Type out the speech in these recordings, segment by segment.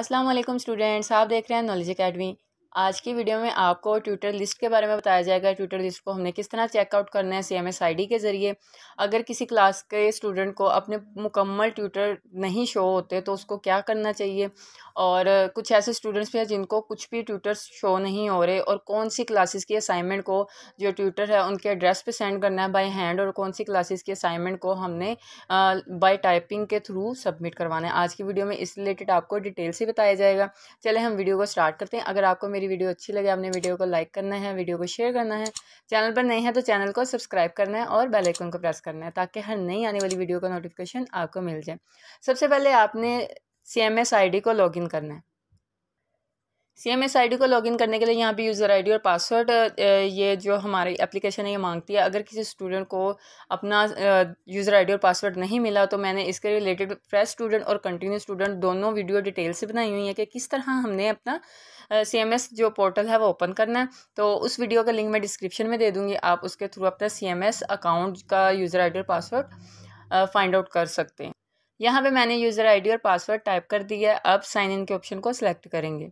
अस्सलाम वालेकुम स्टूडेंट्स आप देख रहे हैं नॉलेज अकेडमी आज की वीडियो में आपको ट्विटर लिस्ट के बारे में बताया जाएगा ट्विटर लिस्ट को हमने किस तरह चेकआउट करना है C M S I D के ज़रिए अगर किसी क्लास के स्टूडेंट को अपने मुकम्मल ट्विटर नहीं शो होते तो उसको क्या करना चाहिए और कुछ ऐसे स्टूडेंट्स भी हैं जिनको कुछ भी ट्विटर शो नहीं हो रहे और कौन सी क्लासेस की असाइनमेंट को जो ट्विटर है उनके एड्रेस पर सेंड करना है बाई हैंड और कौन सी क्लासेस की असाइनमेंट को हमने बाई टाइपिंग के थ्रू सबमिट करवाना है आज की वीडियो में इस रिलेटेड आपको डिटेल से बताया जाएगा चले हम वीडियो को स्टार्ट करते हैं अगर आपको मेरी वीडियो अच्छी लगे आपने वीडियो को लाइक करना है वीडियो को शेयर करना है चैनल पर नहीं है तो चैनल को सब्सक्राइब करना है और बेल आइकन को प्रेस करना है ताकि हर नई आने वाली वीडियो का नोटिफिकेशन आपको मिल जाए सबसे पहले आपने C M S I D को इन करना है C M S I D को लॉगिन करने के लिए यहाँ पे यूज़र आईडी और पासवर्ड ये जो हमारी एप्लीकेशन है ये मांगती है अगर किसी स्टूडेंट को अपना यूज़र आईडी और पासवर्ड नहीं मिला तो मैंने इसके रिलेटेड फ्रेश स्टूडेंट और कंटिन्यू स्टूडेंट दोनों वीडियो डिटेल से बनाई हुई है कि किस तरह हमने अपना सी एम एस जो पोर्टल है वो ओपन करना है तो उस वीडियो का लिंक मैं डिस्क्रिप्शन में दे दूँगी आप उसके थ्रू अपना सी एम एस अकाउंट का यूज़र आई डी और पासवर्ड फाइंड आउट कर सकते हैं यहाँ पर मैंने यूज़र आई डी और पासवर्ड टाइप कर दिया है अब साइन इन के ऑप्शन को सिलेक्ट करेंगे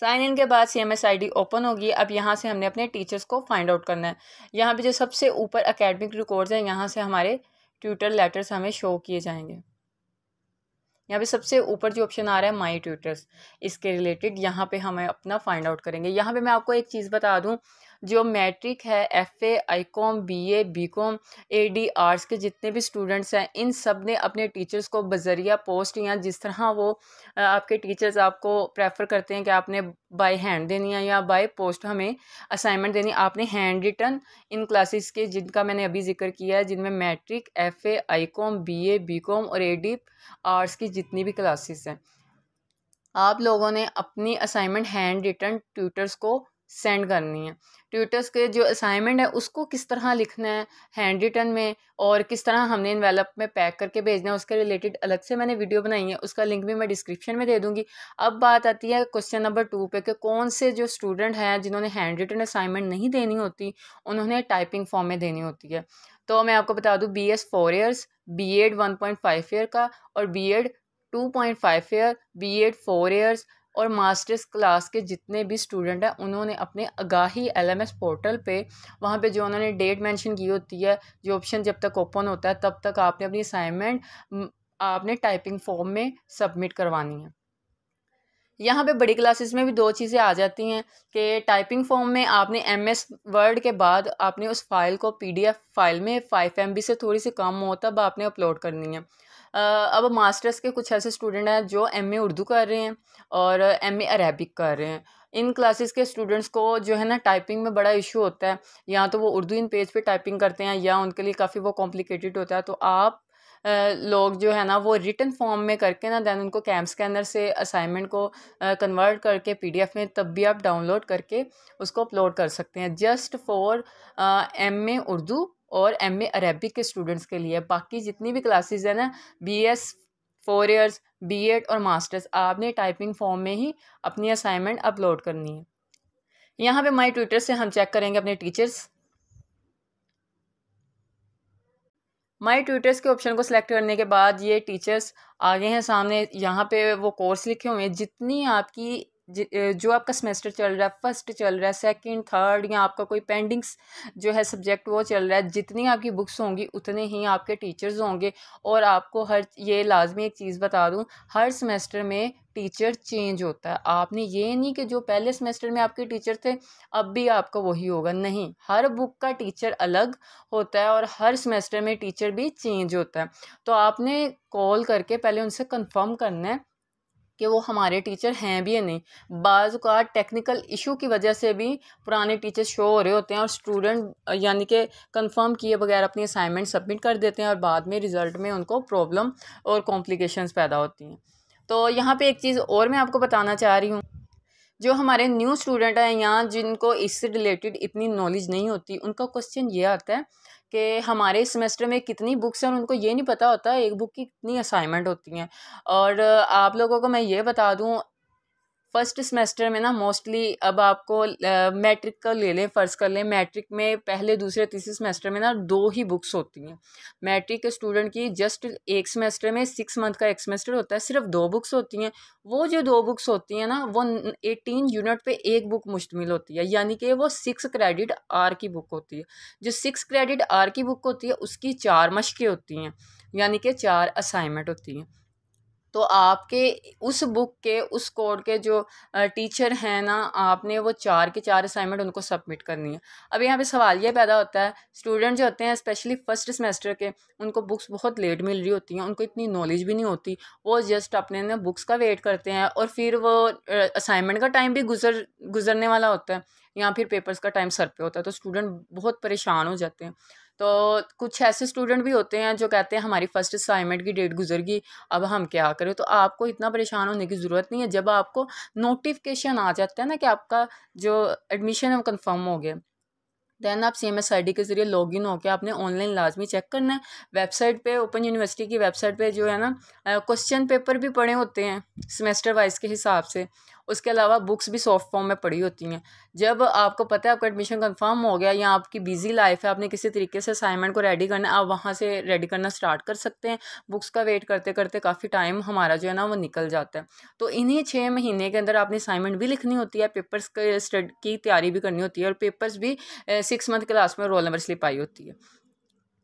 साइन इन के बाद C M S I D open होगी अब यहाँ से हमने अपने टीचर्स को फाइंड आउट करना है यहाँ पे जो सबसे ऊपर अकेडमिक रिकॉर्ड्स हैं यहाँ से हमारे ट्यूटर लेटर्स हमें शो किए जाएंगे यहाँ पे सबसे ऊपर जो ऑप्शन आ रहा है माई ट्यूटर्स इसके रिलेटेड यहाँ पे हमें अपना फाइंड आउट करेंगे यहाँ पे मैं आपको एक चीज़ बता दूँ जो मैट्रिक है F A I Com B A B Com A D arts के जितने भी स्टूडेंट्स हैं इन सब ने अपने टीचर्स को बजरिया पोस्ट या जिस तरह वो आपके टीचर्स आपको प्रेफर करते हैं कि आपने बाय हैंड देनी है या बाय पोस्ट हमें असाइनमेंट देनी आपने हैंड रिटर्न इन क्लासेस के जिनका मैंने अभी जिक्र किया है जिनमें matric F A I Com B A B Com और ए डी आर्ट्स की जितनी भी क्लासेस हैं आप लोगों ने अपनी असाइनमेंट हैंड रिटर्न ट्यूटर्स को सेंड करनी है ट्यूटर्स के जो असाइनमेंट है उसको किस तरह लिखना है हैंड रिटर्न में और किस तरह हमने इन्वेलप में पैक करके भेजना है उसके रिलेटेड अलग से मैंने वीडियो बनाई है उसका लिंक भी मैं डिस्क्रिप्शन में दे दूँगी अब बात आती है क्वेश्चन नंबर टू पे कि कौन से जो स्टूडेंट हैं जिन्होंने हैंड रिटर्न असाइनमेंट नहीं देनी होती उन्होंने टाइपिंग फॉर्म में देनी होती है तो मैं आपको बता दूँ B S four years B Ed one point five year का और B Ed two point five year B Ed four years और मास्टर्स क्लास के जितने भी स्टूडेंट हैं उन्होंने अपने आगाही एलएमएस पोर्टल पे वहाँ पे जो उन्होंने डेट मेंशन की होती है जो ऑप्शन जब तक ओपन होता है तब तक आपने अपनी असाइनमेंट आपने टाइपिंग फॉर्म में सबमिट करवानी है यहाँ पे बड़ी क्लासेस में भी दो चीज़ें आ जाती हैं कि टाइपिंग फॉर्म में आपने एम एस वर्ड के बाद आपने उस फाइल को पी डी एफ फाइल में फाइव एम बी से थोड़ी सी कम हो तब आपने अपलोड करनी है अब मास्टर्स के कुछ ऐसे स्टूडेंट हैं जो एम ए उर्दू कर रहे हैं और एम ए अरेबिक कर रहे हैं इन क्लासेस के स्टूडेंट्स को जो है ना टाइपिंग में बड़ा इशू होता है या तो वो उर्दू इन पेज पे टाइपिंग करते हैं या उनके लिए काफ़ी वो कॉम्प्लिकेटेड होता है तो आप लोग जो है ना वो रिटर्न फॉर्म में करके ना दैन उनको कैम स्कैनर से असाइनमेंट को कन्वर्ट करके पीडीएफ में तब भी आप डाउनलोड करके उसको अपलोड कर सकते हैं just for M A Urdu और एम ए अरेबिक के स्टूडेंट्स के लिए बाकी जितनी भी क्लासेज हैं ना B S four years B Ed और मास्टर्स आपने टाइपिंग फॉर्म में ही अपनी असाइनमेंट अपलोड करनी है यहाँ पे माई ट्विटर से हम चेक करेंगे अपने टीचर्स माई ट्विटर्स के ऑप्शन को सिलेक्ट करने के बाद ये टीचर्स आगे हैं सामने यहाँ पे वो कोर्स लिखे हुए हैं जितनी आपकी जो आपका सेमेस्टर चल रहा है फर्स्ट चल रहा है सेकंड थर्ड या आपका कोई पेंडिंग्स जो है सब्जेक्ट वो चल रहा है जितनी आपकी बुक्स होंगी उतने ही आपके टीचर्स होंगे और आपको हर ये लाजमी एक चीज़ बता दूँ हर सेमेस्टर में टीचर चेंज होता है आपने ये नहीं कि जो पहले सेमेस्टर में आपके टीचर थे अब भी आपका वही होगा नहीं हर बुक का टीचर अलग होता है और हर सेमेस्टर में टीचर भी चेंज होता है तो आपने कॉल करके पहले उनसे कंफर्म करना है कि वो हमारे टीचर हैं भी या नहीं बाज़ का टेक्निकल इशू की वजह से भी पुराने टीचर शो हो रहे होते हैं और स्टूडेंट यानी कि कंफर्म किए बगैर अपनी असाइनमेंट सबमिट कर देते हैं और बाद में रिज़ल्ट में उनको प्रॉब्लम और कॉम्प्लिकेशंस पैदा होती हैं तो यहाँ पे एक चीज़ और मैं आपको बताना चाह रही हूँ जो हमारे न्यू स्टूडेंट हैं यहाँ जिनको इससे रिलेटेड इतनी नॉलेज नहीं होती उनका क्वेश्चन ये आता है कि हमारे सेमेस्टर में कितनी बुक्स हैं और उनको ये नहीं पता होता एक बुक की कितनी असाइनमेंट होती हैं और आप लोगों को मैं ये बता दूँ फर्स्ट सेमेस्टर में ना मोस्टली अब आपको मैट्रिक का ले लें फ़र्ज़ कर लें मैट्रिक में पहले दूसरे तीसरे सेमेस्टर में ना दो ही बुक्स होती हैं मैट्रिक के स्टूडेंट की जस्ट एक सेमेस्टर में सिक्स मंथ का एक सेमेस्टर होता है सिर्फ दो बुक्स होती हैं वो जो दो बुक्स होती हैं ना वो एटीन यूनिट पे एक बुक मुश्तमिल होती है यानी कि वो सिक्स क्रेडिट आर की बुक होती है जो सिक्स क्रेडिट आर की बुक होती है उसकी चार मशक़ें होती हैं यानी कि चार असाइनमेंट होती हैं तो आपके उस बुक के उस कोड के जो टीचर हैं ना आपने वो चार के चार असाइनमेंट उनको सबमिट करनी है अब यहाँ पे सवाल ये पैदा होता है स्टूडेंट जो होते हैं स्पेशली फर्स्ट सेमेस्टर के उनको बुक्स बहुत लेट मिल रही होती हैं उनको इतनी नॉलेज भी नहीं होती वो जस्ट अपने ना बुक्स का वेट करते हैं और फिर वो असाइनमेंट का टाइम भी गुजर गुजरने वाला होता है या फिर पेपर्स का टाइम सर पे होता है तो स्टूडेंट बहुत परेशान हो जाते हैं तो कुछ ऐसे स्टूडेंट भी होते हैं जो कहते हैं हमारी फर्स्ट असाइनमेंट की डेट गुजर गई अब हम क्या करें तो आपको इतना परेशान होने की ज़रूरत नहीं है जब आपको नोटिफिकेशन आ जाता है ना कि आपका जो एडमिशन है वो कन्फर्म हो गया दैन आप C M S I D के ज़रिए लॉग इन होकर आपने ऑनलाइन लाजमी चेक करना है वेबसाइट पे ओपन यूनिवर्सिटी की वेबसाइट पे जो है ना क्वेश्चन पेपर भी पड़े होते हैं सेमेस्टर वाइज के हिसाब से उसके अलावा बुक्स भी सॉफ्ट फॉर्म में पड़ी होती हैं जब आपको पता है आपका एडमिशन कंफर्म हो गया या आपकी बिजी लाइफ है आपने किसी तरीके से असाइनमेंट को रेडी करना आप वहाँ से रेडी करना स्टार्ट कर सकते हैं बुक्स का वेट करते करते काफ़ी टाइम हमारा जो है ना वो निकल जाता है तो इन्हीं छः महीने के अंदर आपने असाइनमेंट भी लिखनी होती है पेपर्स की तैयारी भी करनी होती है और पेपर्स भी सिक्स मंथ क्लास में रोल नंबर स्लिप आई होती है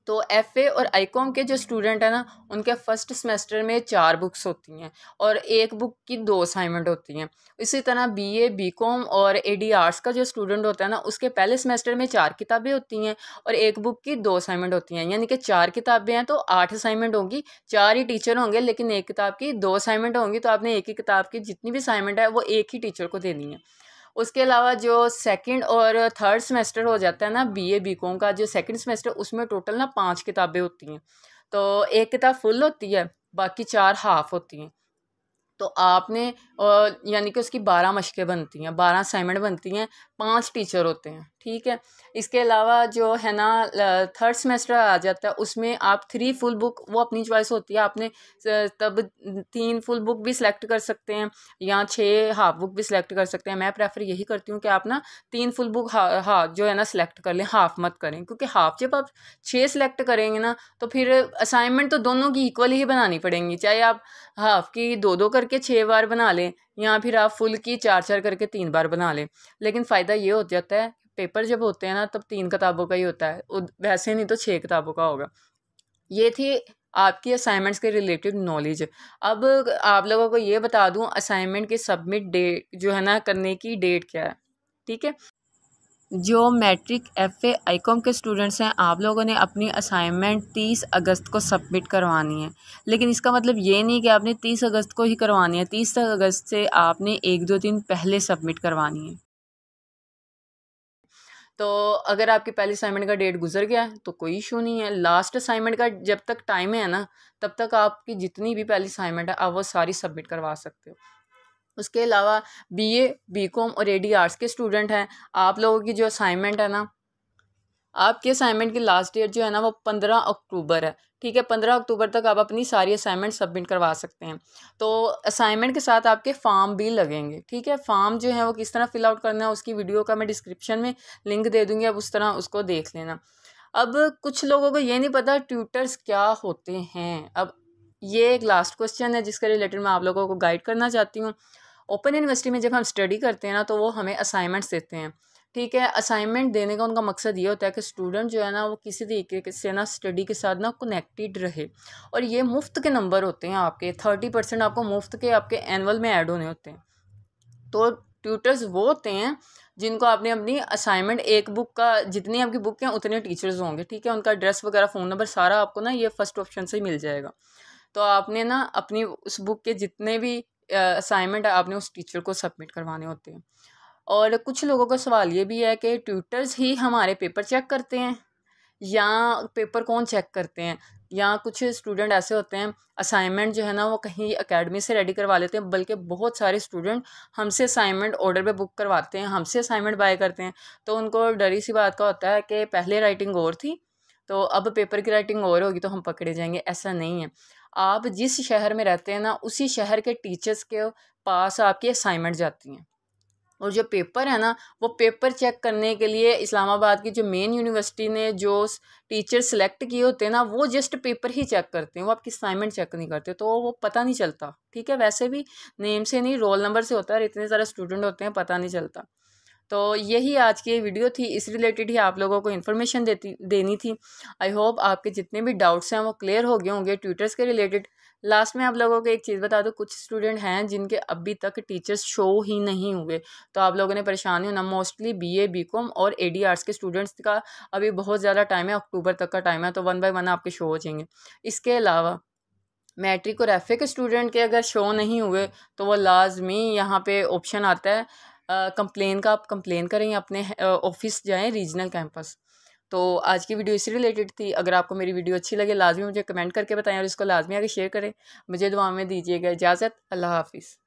तो एफ ए और आई कॉम के जो स्टूडेंट हैं ना उनके फर्स्ट सेमेस्टर में चार बुक्स होती हैं और एक बुक की दो असाइनमेंट होती हैं इसी तरह बी ए बी कॉम और ए डी आर्ट्स का जो स्टूडेंट होता है ना उसके पहले सेमेस्टर में चार किताबें होती हैं और एक बुक की दो असाइनमेंट होती हैं यानी कि चार किताबें हैं तो आठ असाइनमेंट होंगी चार ही टीचर होंगे लेकिन एक किताब की दो असाइनमेंट होंगी तो आपने एक ही किताब की जितनी भी असाइनमेंट है वो एक ही टीचर को देनी है उसके अलावा जो सेकंड और थर्ड सेमेस्टर हो जाता है ना बीए बीकॉम का जो सेकंड सेमेस्टर उसमें टोटल ना पांच किताबें होती हैं तो एक किताब फुल होती है बाकी चार हाफ होती हैं तो आपने यानी कि उसकी बारह मशकें बनती हैं बारह असाइनमेंट बनती हैं पांच टीचर होते हैं ठीक है इसके अलावा जो है ना थर्ड सेमेस्टर आ जाता है उसमें आप थ्री फुल बुक वो अपनी चॉइस होती है आपने तब तीन फुल बुक भी सिलेक्ट कर सकते हैं या छः हाफ बुक भी सिलेक्ट कर सकते हैं मैं प्रेफर यही करती हूँ कि आप ना तीन फुल बुक हा, हा जो है ना सिलेक्ट कर लें हाफ मत करें क्योंकि हाफ जब आप छः सेलेक्ट करेंगे ना तो फिर असाइनमेंट तो दोनों की इक्वली ही बनानी पड़ेंगी चाहे आप हाफ की दो दो करके छः बार बना लें या फिर आप फुल की चार चार करके तीन बार बना लें लेकिन फ़ायदा ये हो जाता है पेपर जब होते हैं ना तब तीन किताबों का ही होता है वैसे नहीं तो छः किताबों का होगा ये थी आपकी असाइनमेंट्स के रिलेटेड नॉलेज अब आप लोगों को ये बता दूँ असाइनमेंट के सबमिट डेट जो है ना करने की डेट क्या है ठीक है जो मैट्रिक एफ ए आईकॉम के स्टूडेंट्स हैं आप लोगों ने अपनी असाइनमेंट तीस अगस्त को सबमिट करवानी है लेकिन इसका मतलब ये नहीं कि आपने तीस अगस्त को ही करवानी है तीस अगस्त से आपने एक दो दिन पहले सबमिट करवानी है तो अगर आपके पहले असाइनमेंट का डेट गुजर गया है तो कोई इशू नहीं है लास्ट असाइनमेंट का जब तक टाइम है ना तब तक आपकी जितनी भी पहली असाइनमेंट है आप वो सारी सबमिट करवा सकते हो उसके अलावा बीए बीकॉम और डी आर्ट्स के स्टूडेंट हैं आप लोगों की जो असाइनमेंट है ना आपके असाइनमेंट की लास्ट डेट जो है ना वो पंद्रह अक्टूबर है ठीक है पंद्रह अक्टूबर तक आप अपनी सारी असाइनमेंट सबमिट करवा सकते हैं तो असाइनमेंट के साथ आपके फॉर्म भी लगेंगे ठीक है फॉर्म जो है वो किस तरह फिल आउट करना है उसकी वीडियो का मैं डिस्क्रिप्शन में लिंक दे दूँगी आप उस तरह उसको देख लेना अब कुछ लोगों को ये नहीं पता ट्यूटर्स क्या होते हैं अब ये एक लास्ट क्वेश्चन है जिसके रिलेटेड मैं आप लोगों को गाइड करना चाहती हूँ ओपन यूनिवर्सिटी में जब हम स्टडी करते हैं ना तो वो हमें असाइनमेंट्स देते हैं ठीक है असाइनमेंट देने का उनका मकसद ये होता है कि स्टूडेंट जो है ना वो किसी तरीके से ना स्टडी के साथ ना कनेक्टेड रहे और ये मुफ्त के नंबर होते हैं आपके थर्टी परसेंट आपको मुफ्त के आपके एनअल में ऐड होने होते हैं तो ट्यूटर्स वो होते हैं जिनको आपने अपनी असाइनमेंट एक बुक का जितनी आपकी बुक हैं उतने टीचर्स होंगे ठीक है उनका एड्रेस वगैरह फ़ोन नंबर सारा आपको ना ये फर्स्ट ऑप्शन से ही मिल जाएगा तो आपने ना अपनी उस बुक के जितने भी असाइनमेंट आपने उस टीचर को सबमिट करवाने होते हैं और कुछ लोगों का सवाल ये भी है कि ट्यूटर्स ही हमारे पेपर चेक करते हैं या पेपर कौन चेक करते हैं या कुछ स्टूडेंट ऐसे होते हैं असाइनमेंट जो है ना वो कहीं अकेडमी से रेडी करवा लेते हैं बल्कि बहुत सारे स्टूडेंट हमसे असाइनमेंट ऑर्डर पे बुक करवाते हैं हमसे असाइनमेंट बाय करते हैं तो उनको डरी सी बात का होता है कि पहले राइटिंग और थी तो अब पेपर की राइटिंग और होगी तो हम पकड़े जाएंगे ऐसा नहीं है आप जिस शहर में रहते हैं ना उसी शहर के टीचर्स के पास आपकी असाइनमेंट जाती हैं और जो पेपर है ना वो पेपर चेक करने के लिए इस्लामाबाद की जो मेन यूनिवर्सिटी ने जो टीचर सेलेक्ट किए होते हैं ना वो जस्ट पेपर ही चेक करते हैं वो आपकी असाइनमेंट चेक नहीं करते तो वो पता नहीं चलता ठीक है वैसे भी नेम से नहीं रोल नंबर से होता है इतने सारे स्टूडेंट होते हैं पता नहीं चलता तो यही आज की वीडियो थी इस रिलेटेड ही आप लोगों को इन्फॉर्मेशन देती देनी थी आई होप आपके जितने भी डाउट्स हैं वो क्लियर हो गए होंगे ट्यूटर्स के रिलेटेड लास्ट में आप लोगों को एक चीज़ बता दूँ कुछ स्टूडेंट हैं जिनके अभी तक टीचर्स शो ही नहीं हुए तो आप लोगों ने परेशानी होना mostly B A B Com और ए डी आर्ट्स के स्टूडेंट्स का अभी बहुत ज़्यादा टाइम है अक्टूबर तक का टाइम है तो वन बाय वन आपके शो हो जाएंगे इसके अलावा मैट्रिक और एफ ए के स्टूडेंट के अगर शो नहीं हुए तो वह लाजमी यहाँ पे ऑप्शन आता है कंप्लेन का आप कंप्लेन करें अपने ऑफिस जाएँ रीजनल कैंपस तो आज की वीडियो इसी रिलेटेड थी अगर आपको मेरी वीडियो अच्छी लगे लाजमी मुझे कमेंट करके बताएं और इसको लाजमी आगे शेयर करें मुझे दुआ में दीजिएगा इजाज़त अल्लाह हाफिज़